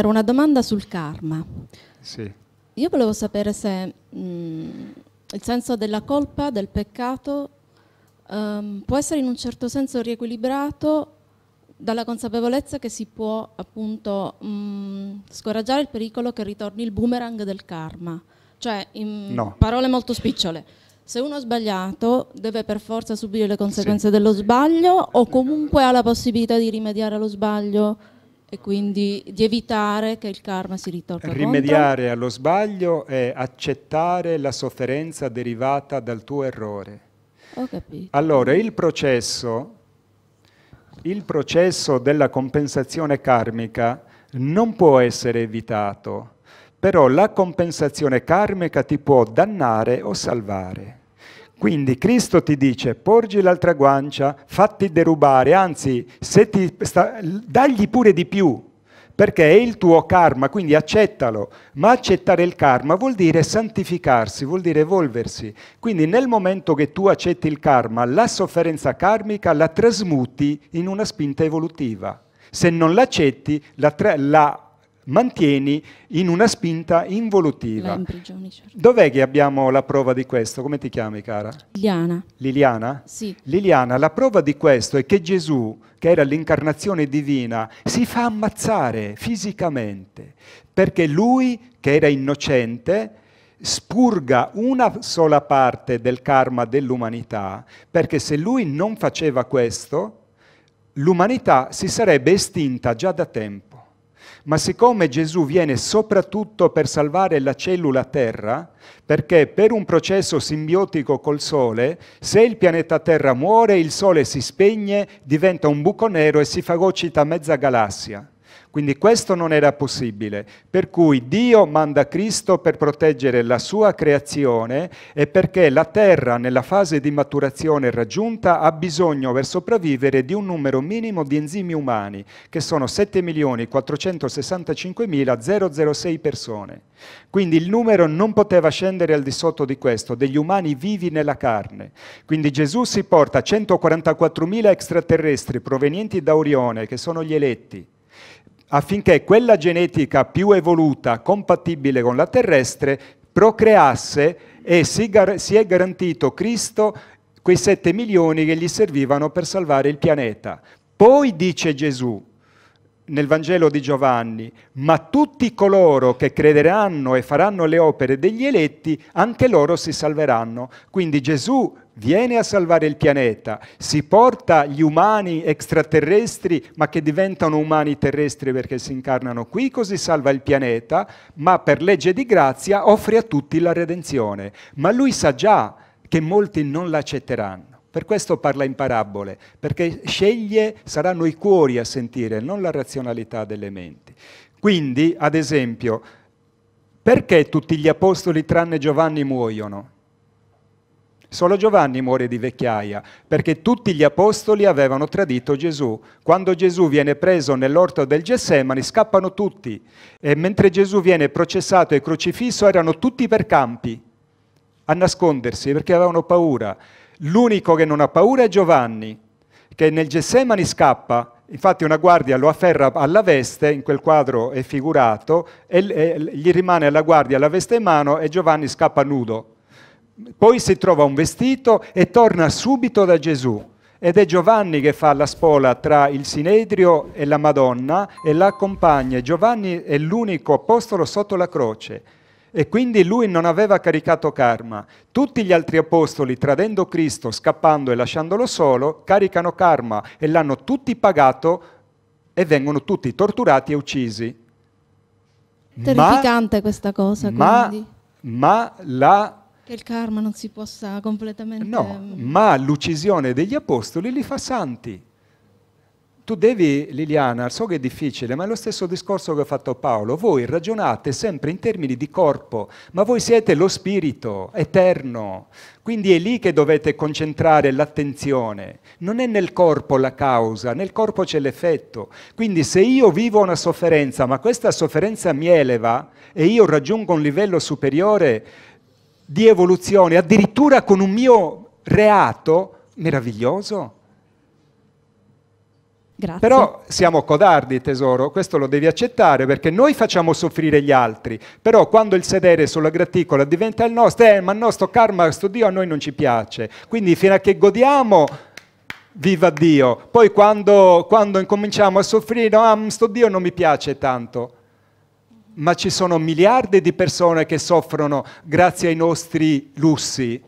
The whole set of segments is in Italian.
era una domanda sul karma. Sì. Io volevo sapere se mh, mm, il senso della colpa, del peccato, um, può essere in un certo senso riequilibrato dalla consapevolezza che si può appunto mh, mm, scoraggiare il pericolo che ritorni il boomerang del karma. Cioè, in no. parole molto spicciole, se uno ha sbagliato deve per forza subire le conseguenze sì. dello sbaglio o comunque ha la possibilità di rimediare allo sbaglio? e quindi di evitare che il karma si ritorca Rimediare allo sbaglio è accettare la sofferenza derivata dal tuo errore. Ho capito. Allora, il processo, il processo della compensazione karmica non può essere evitato, però la compensazione karmica ti può dannare o salvare. Quindi Cristo ti dice, porgi l'altra guancia, fatti derubare, anzi, se sta, dagli pure di più, perché è il tuo karma, quindi accettalo. Ma accettare il karma vuol dire santificarsi, vuol dire evolversi. Quindi nel momento che tu accetti il karma, la sofferenza karmica la trasmuti in una spinta evolutiva. Se non l'accetti, la, la mantieni in una spinta involutiva. certo. Dov'è che abbiamo la prova di questo? Come ti chiami, cara? Liliana. Liliana? Sì. Liliana, la prova di questo è che Gesù, che era l'incarnazione divina, si fa ammazzare fisicamente, perché lui, che era innocente, spurga una sola parte del karma dell'umanità, perché se lui non faceva questo, l'umanità si sarebbe estinta già da tempo. Ma siccome Gesù viene soprattutto per salvare la cellula Terra, perché per un processo simbiotico col Sole, se il pianeta Terra muore, il Sole si spegne, diventa un buco nero e si fagocita mezza galassia. Quindi questo non era possibile, per cui Dio manda Cristo per proteggere la sua creazione e perché la terra nella fase di maturazione raggiunta ha bisogno per sopravvivere di un numero minimo di enzimi umani, che sono 7.465.006 persone. Quindi il numero non poteva scendere al di sotto di questo, degli umani vivi nella carne. Quindi Gesù si porta 144.000 extraterrestri provenienti da Orione, che sono gli eletti affinché quella genetica più evoluta, compatibile con la terrestre, procreasse e si, si è garantito Cristo quei 7 milioni che gli servivano per salvare il pianeta. Poi dice Gesù nel Vangelo di Giovanni, ma tutti coloro che crederanno e faranno le opere degli eletti, anche loro si salveranno. Quindi Gesù viene a salvare il pianeta, si porta gli umani extraterrestri, ma che diventano umani terrestri perché si incarnano qui, così salva il pianeta, ma per legge di grazia offre a tutti la redenzione. Ma lui sa già che molti non l'accetteranno. Per questo parla in parabole, perché sceglie, saranno i cuori a sentire, non la razionalità delle menti. Quindi, ad esempio, perché tutti gli apostoli tranne Giovanni muoiono? Solo Giovanni muore di vecchiaia, perché tutti gli apostoli avevano tradito Gesù. Quando Gesù viene preso nell'orto del Getsemani, scappano tutti. E mentre Gesù viene processato e crocifisso, erano tutti per campi a nascondersi perché avevano paura. L'unico che non ha paura è Giovanni, che nel Getsemani scappa Infatti una guardia lo afferra alla veste, in quel quadro è figurato, e gli rimane alla guardia la veste in mano e Giovanni scappa nudo. Poi si trova un vestito e torna subito da Gesù. Ed è Giovanni che fa la spola tra il Sinedrio e la Madonna e la accompagna. Giovanni è l'unico apostolo sotto la croce e quindi lui non aveva caricato karma. Tutti gli altri apostoli, tradendo Cristo, scappando e lasciandolo solo, caricano karma e l'hanno tutti pagato e vengono tutti torturati e uccisi. Terrificante ma, questa cosa. Ma, ma la che il karma non si possa completamente... No, ma l'uccisione degli apostoli li fa santi. Tu devi, Liliana, so che è difficile, ma è lo stesso discorso che ha fatto Paolo. Voi ragionate sempre in termini di corpo, ma voi siete lo spirito eterno. Quindi è lì che dovete concentrare l'attenzione. Non è nel corpo la causa, nel corpo c'è l'effetto. Quindi se io vivo una sofferenza, ma questa sofferenza mi eleva e io raggiungo un livello superiore, di evoluzione, addirittura con un mio reato meraviglioso. Grazie. Però siamo codardi, tesoro, questo lo devi accettare perché noi facciamo soffrire gli altri, però quando il sedere sulla graticola diventa il nostro, eh, ma il nostro karma, questo Dio a noi non ci piace, quindi fino a che godiamo, viva Dio, poi quando, quando incominciamo a soffrire, ah, sto Dio non mi piace tanto, ma ci sono miliardi di persone che soffrono grazie ai nostri lussi.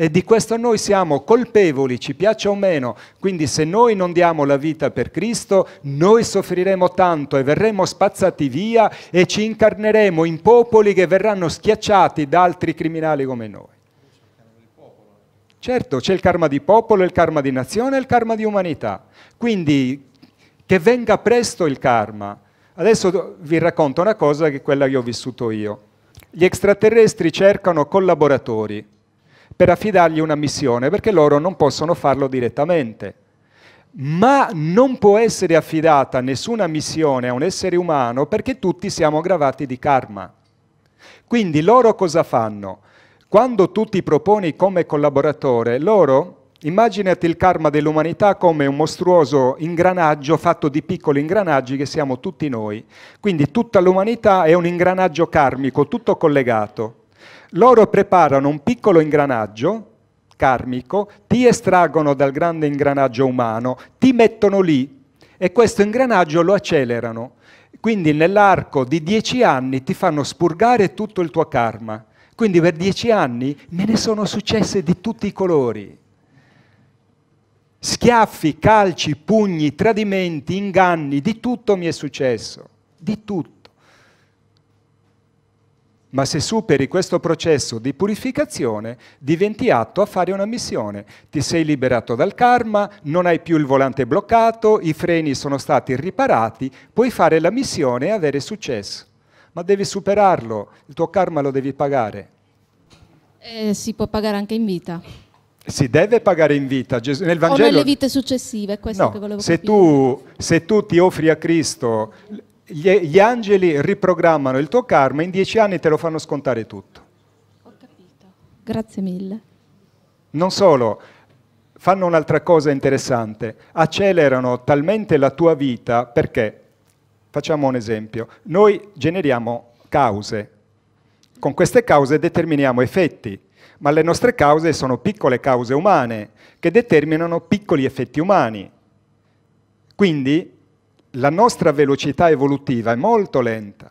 E di questo noi siamo colpevoli, ci piaccia o meno. Quindi se noi non diamo la vita per Cristo, noi soffriremo tanto e verremo spazzati via e ci incarneremo in popoli che verranno schiacciati da altri criminali come noi. Certo, c'è il karma di popolo, il karma di nazione e il karma di umanità. Quindi che venga presto il karma, Adesso vi racconto una cosa che è quella che ho vissuto io. Gli extraterrestri cercano collaboratori per affidargli una missione, perché loro non possono farlo direttamente. Ma non può essere affidata nessuna missione a un essere umano perché tutti siamo gravati di karma. Quindi loro cosa fanno? Quando tu ti proponi come collaboratore, loro Immaginati il karma dell'umanità come un mostruoso ingranaggio fatto di piccoli ingranaggi che siamo tutti noi. Quindi tutta l'umanità è un ingranaggio karmico, tutto collegato. Loro preparano un piccolo ingranaggio karmico, ti estraggono dal grande ingranaggio umano, ti mettono lì e questo ingranaggio lo accelerano. Quindi nell'arco di dieci anni ti fanno spurgare tutto il tuo karma. Quindi per dieci anni me ne sono successe di tutti i colori Schiaffi, calci, pugni, tradimenti, inganni, di tutto mi è successo, di tutto. Ma se superi questo processo di purificazione, diventi atto a fare una missione. Ti sei liberato dal karma, non hai più il volante bloccato, i freni sono stati riparati, puoi fare la missione e avere successo. Ma devi superarlo, il tuo karma lo devi pagare. Eh, si può pagare anche in vita si deve pagare in vita. Gesù, nel Vangelo, o nelle vite successive, è questo no, che volevo se tu, se tu, ti offri a Cristo, gli, gli, angeli riprogrammano il tuo karma, in dieci anni te lo fanno scontare tutto. Ho capito, grazie mille. Non solo, fanno un'altra cosa interessante, accelerano talmente la tua vita perché, facciamo un esempio, noi generiamo cause, con queste cause determiniamo effetti ma le nostre cause sono piccole cause umane che determinano piccoli effetti umani. Quindi la nostra velocità evolutiva è molto lenta,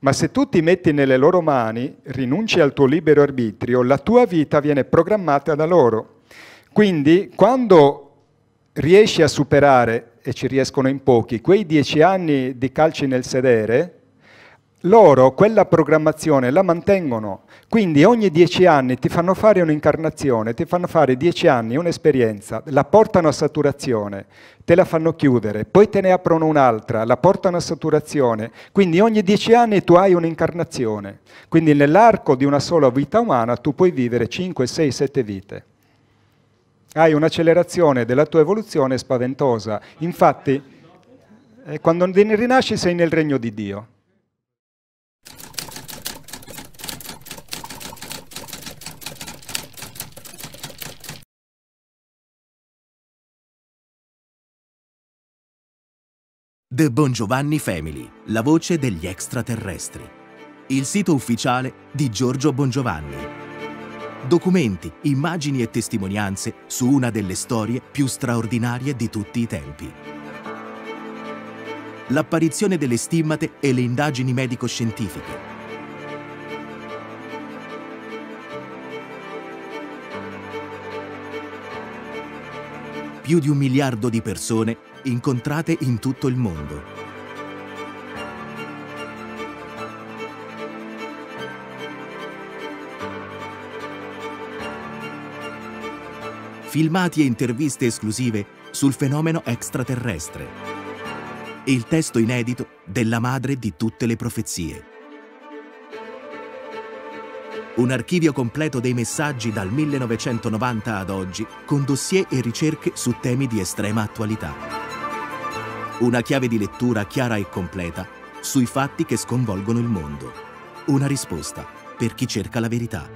ma se tu ti metti nelle loro mani, rinunci al tuo libero arbitrio, la tua vita viene programmata da loro. Quindi quando riesci a superare, e ci riescono in pochi, quei dieci anni di calci nel sedere, loro quella programmazione la mantengono, quindi ogni dieci anni ti fanno fare un'incarnazione, ti fanno fare dieci anni un'esperienza, la portano a saturazione, te la fanno chiudere, poi te ne aprono un'altra, la portano a saturazione, quindi ogni dieci anni tu hai un'incarnazione, quindi nell'arco di una sola vita umana tu puoi vivere cinque, sei, sette vite. Hai un'accelerazione della tua evoluzione spaventosa, infatti eh, quando rinasci sei nel regno di Dio. The Bongiovanni Family, la voce degli extraterrestri. Il sito ufficiale di Giorgio Bongiovanni. Documenti, immagini e testimonianze su una delle storie più straordinarie di tutti i tempi. L'apparizione delle stimmate e le indagini medico-scientifiche. Più di un miliardo di persone incontrate in tutto il mondo. Filmati e interviste esclusive sul fenomeno extraterrestre. Il testo inedito della madre di tutte le profezie un archivio completo dei messaggi dal 1990 ad oggi, con dossier e ricerche su temi di estrema attualità. Una chiave di lettura chiara e completa sui fatti che sconvolgono il mondo. Una risposta per chi cerca la verità.